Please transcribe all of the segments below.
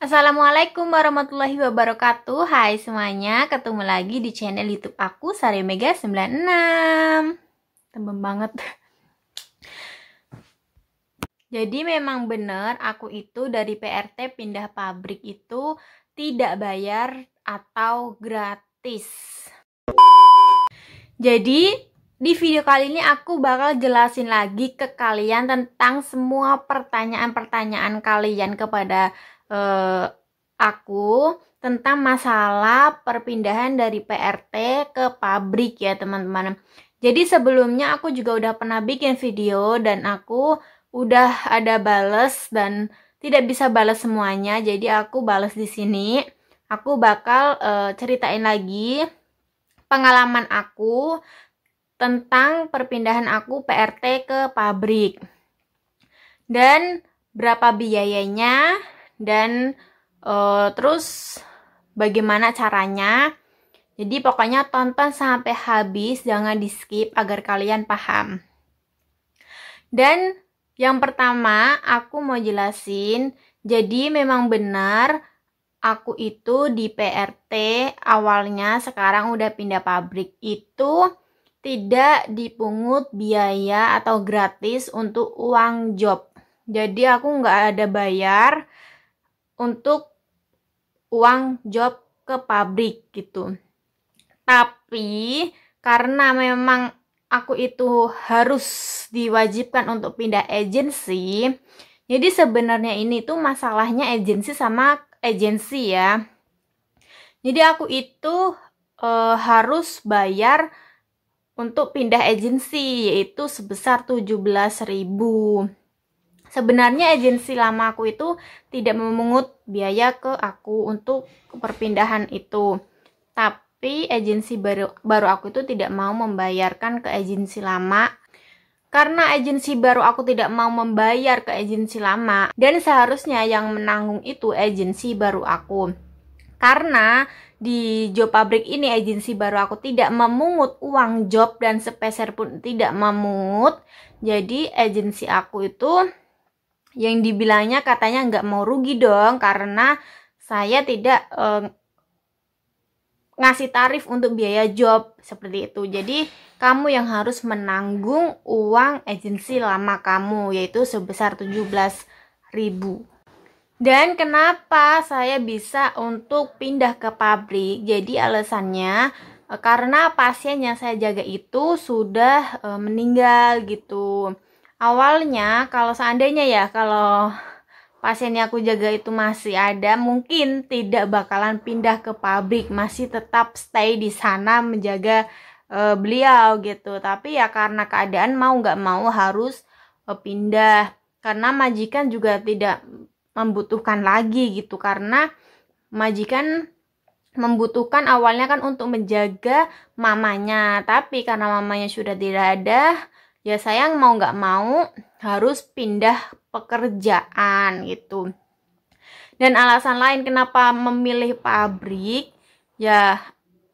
Assalamualaikum warahmatullahi wabarakatuh Hai semuanya, ketemu lagi di channel youtube aku Sari Mega 96 Tembem banget Jadi memang bener aku itu dari PRT pindah pabrik itu tidak bayar atau gratis Jadi di video kali ini aku bakal jelasin lagi ke kalian tentang semua pertanyaan-pertanyaan kalian kepada eh, aku tentang masalah perpindahan dari PRT ke pabrik ya teman-teman. Jadi sebelumnya aku juga udah pernah bikin video dan aku udah ada bales dan tidak bisa bales semuanya. Jadi aku bales di sini. Aku bakal uh, ceritain lagi pengalaman aku tentang perpindahan aku PRT ke pabrik dan berapa biayanya dan e, terus bagaimana caranya jadi pokoknya tonton sampai habis jangan di skip agar kalian paham dan yang pertama aku mau jelasin jadi memang benar aku itu di PRT awalnya sekarang udah pindah pabrik itu tidak dipungut biaya atau gratis untuk uang job. Jadi aku nggak ada bayar untuk uang job ke pabrik gitu. Tapi karena memang aku itu harus diwajibkan untuk pindah agensi. Jadi sebenarnya ini tuh masalahnya agensi sama agensi ya. Jadi aku itu e, harus bayar untuk pindah agensi yaitu sebesar 17.000. Sebenarnya agensi lama aku itu tidak memungut biaya ke aku untuk perpindahan itu. Tapi agensi baru baru aku itu tidak mau membayarkan ke agensi lama karena agensi baru aku tidak mau membayar ke agensi lama dan seharusnya yang menanggung itu agensi baru aku. Karena di job pabrik ini agensi baru aku tidak memungut uang job dan sepeser pun tidak memungut jadi agensi aku itu yang dibilangnya katanya nggak mau rugi dong karena saya tidak eh, ngasih tarif untuk biaya job seperti itu jadi kamu yang harus menanggung uang agensi lama kamu yaitu sebesar 17 ribu dan kenapa saya bisa untuk pindah ke pabrik? Jadi alasannya e, karena pasien yang saya jaga itu sudah e, meninggal gitu. Awalnya kalau seandainya ya kalau pasien yang aku jaga itu masih ada, mungkin tidak bakalan pindah ke pabrik, masih tetap stay di sana menjaga uh, beliau gitu. Tapi ya karena keadaan mau nggak mau harus uh, pindah karena majikan juga tidak membutuhkan lagi gitu karena majikan membutuhkan awalnya kan untuk menjaga mamanya tapi karena mamanya sudah tidak ada ya sayang mau nggak mau harus pindah pekerjaan gitu dan alasan lain kenapa memilih pabrik ya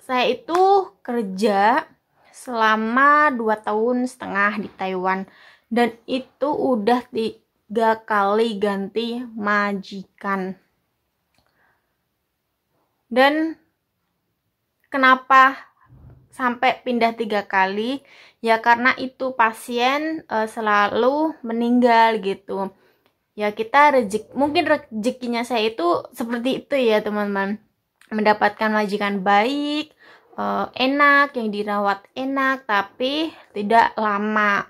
saya itu kerja selama 2 tahun setengah di Taiwan dan itu udah di tiga kali ganti majikan. Dan kenapa sampai pindah tiga kali? Ya karena itu pasien e, selalu meninggal gitu. Ya kita rezek, mungkin rezekinya saya itu seperti itu ya teman-teman. Mendapatkan majikan baik, e, enak, yang dirawat enak, tapi tidak lama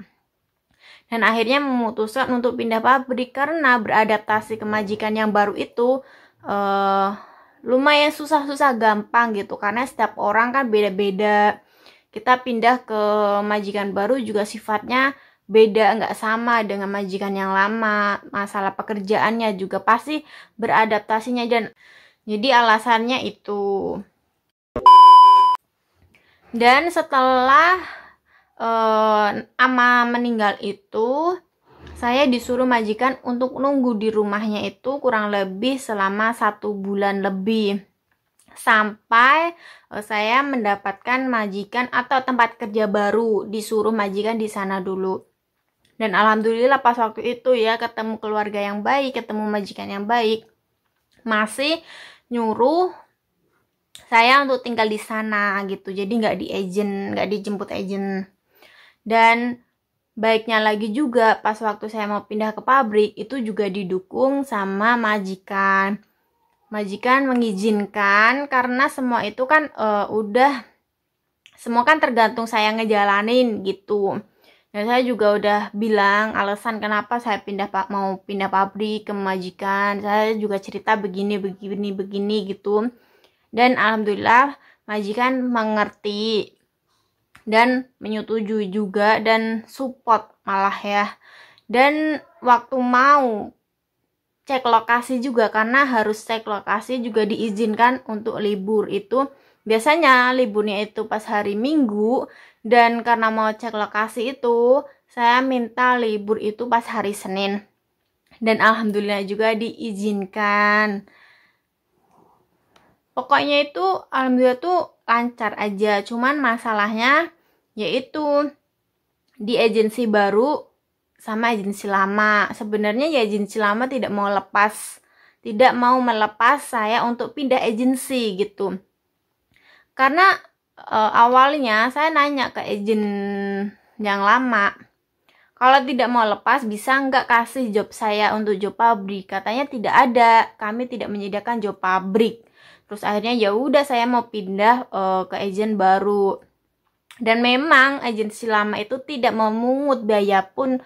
dan akhirnya memutuskan untuk pindah pabrik karena beradaptasi ke majikan yang baru itu uh, lumayan susah-susah gampang gitu karena setiap orang kan beda-beda kita pindah ke majikan baru juga sifatnya beda nggak sama dengan majikan yang lama masalah pekerjaannya juga pasti beradaptasinya dan jadi alasannya itu dan setelah eh, ama meninggal itu saya disuruh majikan untuk nunggu di rumahnya itu kurang lebih selama satu bulan lebih sampai eh, saya mendapatkan majikan atau tempat kerja baru disuruh majikan di sana dulu dan alhamdulillah pas waktu itu ya ketemu keluarga yang baik ketemu majikan yang baik masih nyuruh saya untuk tinggal di sana gitu jadi nggak di agent nggak dijemput agent dan baiknya lagi juga pas waktu saya mau pindah ke pabrik itu juga didukung sama majikan. Majikan mengizinkan karena semua itu kan e, udah semua kan tergantung saya ngejalanin gitu. Dan saya juga udah bilang alasan kenapa saya pindah pak mau pindah pabrik ke majikan. Saya juga cerita begini begini begini gitu. Dan alhamdulillah majikan mengerti dan menyetujui juga dan support malah ya. Dan waktu mau cek lokasi juga karena harus cek lokasi juga diizinkan untuk libur itu biasanya liburnya itu pas hari Minggu dan karena mau cek lokasi itu saya minta libur itu pas hari Senin dan alhamdulillah juga diizinkan. Pokoknya itu alhamdulillah tuh lancar aja. Cuman masalahnya yaitu di agensi baru sama agensi lama. Sebenarnya ya agensi lama tidak mau lepas, tidak mau melepas saya untuk pindah agensi gitu. Karena e, awalnya saya nanya ke agen yang lama, kalau tidak mau lepas bisa nggak kasih job saya untuk job pabrik? Katanya tidak ada, kami tidak menyediakan job pabrik terus akhirnya ya udah saya mau pindah uh, ke agent baru dan memang agensi lama itu tidak memungut biaya pun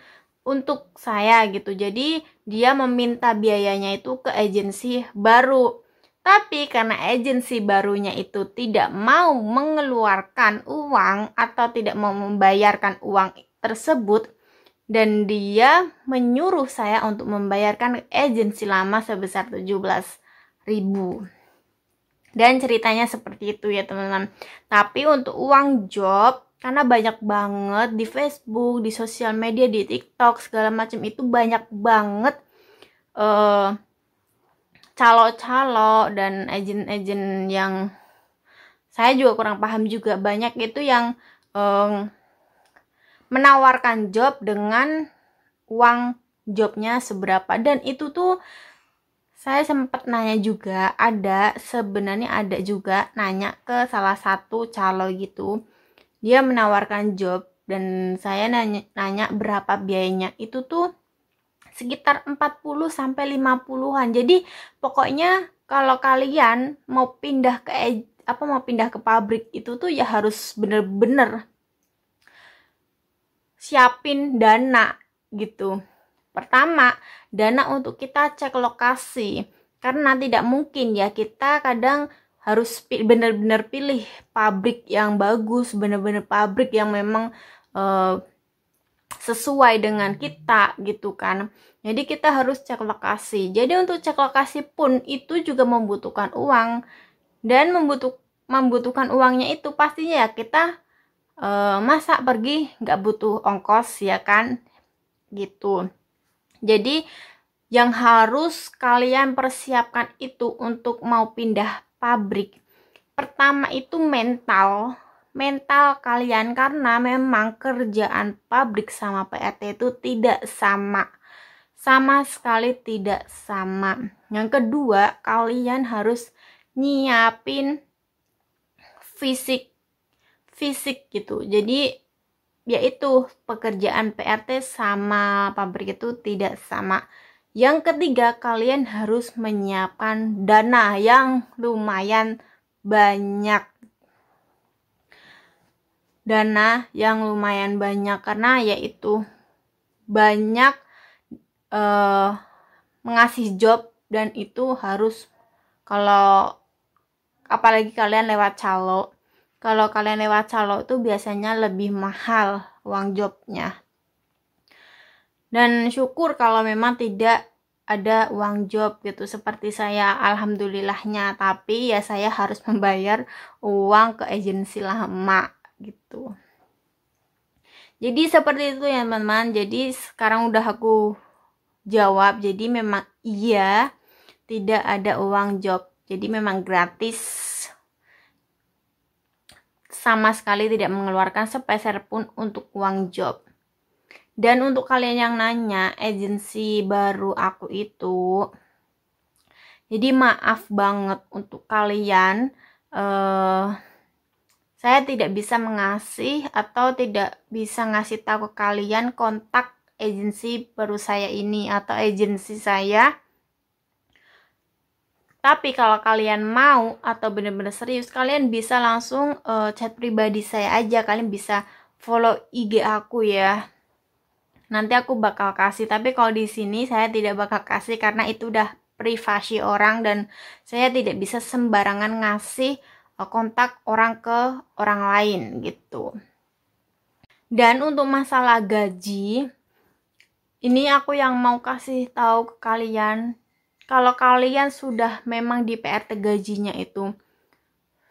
untuk saya gitu jadi dia meminta biayanya itu ke agensi baru tapi karena agensi barunya itu tidak mau mengeluarkan uang atau tidak mau membayarkan uang tersebut dan dia menyuruh saya untuk membayarkan agensi lama sebesar 17 ribu. Dan ceritanya seperti itu ya teman-teman. Tapi untuk uang job karena banyak banget di Facebook, di sosial media, di TikTok segala macam itu banyak banget uh, calo-calo dan agen-agen yang saya juga kurang paham juga banyak itu yang um, menawarkan job dengan uang jobnya seberapa dan itu tuh saya sempat nanya juga ada sebenarnya ada juga nanya ke salah satu calo gitu dia menawarkan job dan saya nanya, nanya berapa biayanya itu tuh sekitar 40 sampai 50-an jadi pokoknya kalau kalian mau pindah ke e, apa mau pindah ke pabrik itu tuh ya harus bener-bener siapin dana gitu Pertama, dana untuk kita cek lokasi. Karena tidak mungkin ya kita kadang harus benar-benar pilih pabrik yang bagus, benar-benar pabrik yang memang uh, sesuai dengan kita gitu kan. Jadi kita harus cek lokasi. Jadi untuk cek lokasi pun itu juga membutuhkan uang dan membutuh membutuhkan uangnya itu pastinya ya kita uh, eh, masa pergi nggak butuh ongkos ya kan gitu. Jadi yang harus kalian persiapkan itu untuk mau pindah pabrik. Pertama itu mental, mental kalian karena memang kerjaan pabrik sama PRT e itu tidak sama. Sama sekali tidak sama. Yang kedua, kalian harus nyiapin fisik fisik gitu. Jadi yaitu pekerjaan PRT sama pabrik itu tidak sama. Yang ketiga, kalian harus menyiapkan dana yang lumayan banyak. Dana yang lumayan banyak karena yaitu banyak eh, mengasih job dan itu harus kalau apalagi kalian lewat calo kalau kalian lewat calo tuh biasanya lebih mahal uang jobnya dan syukur kalau memang tidak ada uang job gitu seperti saya alhamdulillahnya tapi ya saya harus membayar uang ke agensi lama gitu jadi seperti itu ya teman-teman jadi sekarang udah aku jawab jadi memang iya tidak ada uang job jadi memang gratis sama sekali tidak mengeluarkan sepeser pun untuk uang job. Dan untuk kalian yang nanya, agensi baru aku itu, jadi maaf banget untuk kalian, uh, saya tidak bisa mengasih atau tidak bisa ngasih tahu ke kalian kontak agensi baru saya ini atau agensi saya tapi kalau kalian mau atau benar-benar serius, kalian bisa langsung uh, chat pribadi saya aja. Kalian bisa follow IG aku ya. Nanti aku bakal kasih, tapi kalau di sini saya tidak bakal kasih karena itu udah privasi orang dan saya tidak bisa sembarangan ngasih uh, kontak orang ke orang lain gitu. Dan untuk masalah gaji, ini aku yang mau kasih tahu ke kalian kalau kalian sudah memang di PRT gajinya itu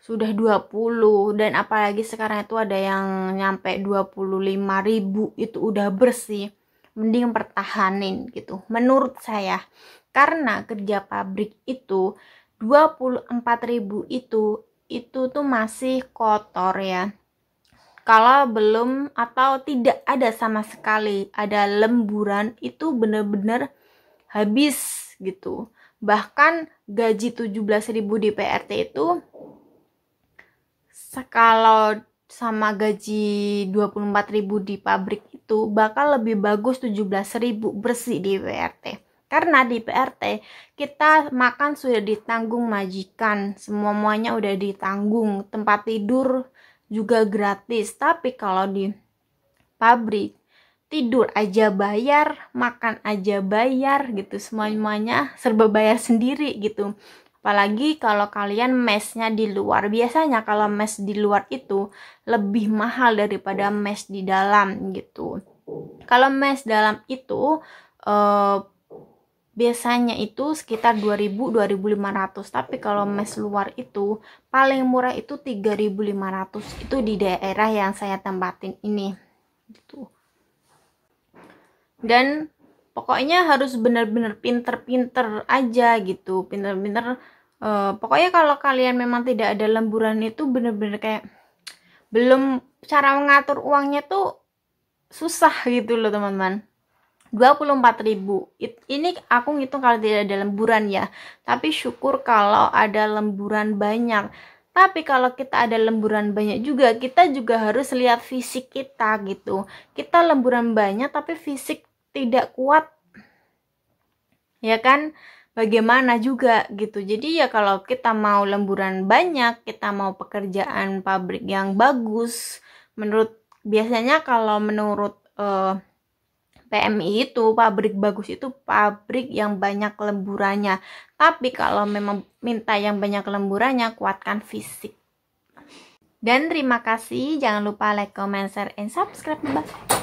sudah 20 dan apalagi sekarang itu ada yang nyampe 25 ribu itu udah bersih mending pertahanin gitu menurut saya karena kerja pabrik itu 24 ribu itu itu tuh masih kotor ya kalau belum atau tidak ada sama sekali ada lemburan itu bener-bener habis gitu. Bahkan gaji 17.000 di PRT itu kalau sama gaji 24.000 di pabrik itu bakal lebih bagus 17.000 bersih di PRT. Karena di PRT kita makan sudah ditanggung majikan, semua-muanya udah ditanggung, tempat tidur juga gratis. Tapi kalau di pabrik tidur aja bayar, makan aja bayar gitu, semuanya serba bayar sendiri gitu. Apalagi kalau kalian mesnya di luar. Biasanya kalau mes di luar itu lebih mahal daripada mes di dalam gitu. Kalau mes dalam itu eh, biasanya itu sekitar 2000 2500 tapi kalau mes luar itu paling murah itu 3500 itu di daerah yang saya tempatin ini gitu dan pokoknya harus benar-benar pinter-pinter aja gitu pinter-pinter uh, pokoknya kalau kalian memang tidak ada lemburan itu benar-benar kayak belum cara mengatur uangnya tuh susah gitu loh teman-teman 24.000 It, ini aku ngitung kalau tidak ada lemburan ya tapi syukur kalau ada lemburan banyak tapi kalau kita ada lemburan banyak juga, kita juga harus lihat fisik kita gitu. Kita lemburan banyak tapi fisik tidak kuat ya kan bagaimana juga gitu jadi ya kalau kita mau lemburan banyak kita mau pekerjaan pabrik yang bagus menurut biasanya kalau menurut uh, eh, PMI itu pabrik bagus itu pabrik yang banyak lemburannya. Tapi kalau memang minta yang banyak lemburannya kuatkan fisik. Dan terima kasih, jangan lupa like, comment, share, and subscribe. Bye.